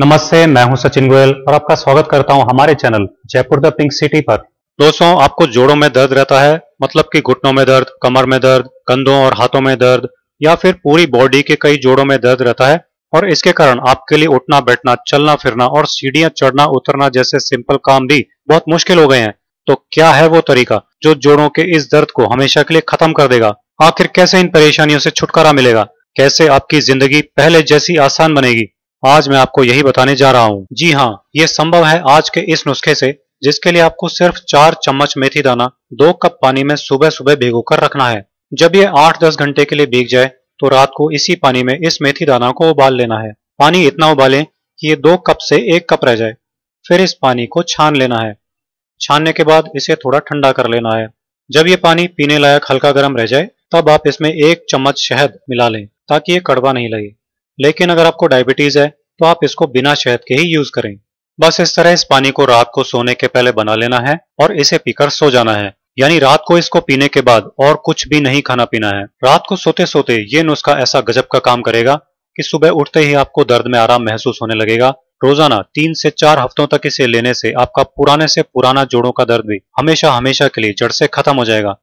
नमस्ते मैं हूं सचिन गोयल और आपका स्वागत करता हूं हमारे channel Jaipur the pink city पर दोस्तों आपको जोड़ों में दर्द रहता है मतलब कि घुटनों में दर्द कमर में दर्द कंधों और हाथों में दर्द या फिर पूरी बॉडी के कई जोड़ों में दर्द रहता है और इसके कारण आपके लिए उठना बैठना चलना फिरना और सीढ़ियां चढ़ना उतरना जैसे सिंपल काम भी बहुत मुश्किल हो गए हैं तो क्या है वो तरीका जो जोड़ों के इस दर्द को हमेशा के लिए खत्म कर देगा आखिर कैसे इन परेशानियों से छुटकारा मिलेगा कैसे आपकी जिंदगी पहले जैसी आसान बनेगी आज मैं आपको यही बताने जा रहा हूँ जी हाँ ये संभव है आज के इस नुस्खे से जिसके लिए आपको सिर्फ चार चम्मच मेथी दाना दो कप पानी में सुबह सुबह भिगो कर रखना है जब ये आठ दस घंटे के लिए भीग जाए तो रात को इसी पानी में इस मेथी दाना को उबाल लेना है पानी इतना उबालें कि ये दो कप से एक कप रह जाए फिर इस पानी को छान लेना है छानने के बाद इसे थोड़ा ठंडा कर लेना है जब ये पानी पीने लायक हल्का गर्म रह जाए तब आप इसमें एक चम्मच शहद मिला लें ताकि ये कड़वा नहीं लगे लेकिन अगर आपको डायबिटीज है तो आप इसको बिना शहद के ही यूज करें बस इस तरह इस पानी को रात को सोने के पहले बना लेना है और इसे पीकर सो जाना है यानी रात को इसको पीने के बाद और कुछ भी नहीं खाना पीना है रात को सोते सोते ये नुस्खा ऐसा गजब का काम करेगा कि सुबह उठते ही आपको दर्द में आराम महसूस होने लगेगा रोजाना तीन से चार हफ्तों तक इसे लेने से आपका पुराने से पुराना जोड़ों का दर्द भी हमेशा हमेशा के लिए जड़ से खत्म हो जाएगा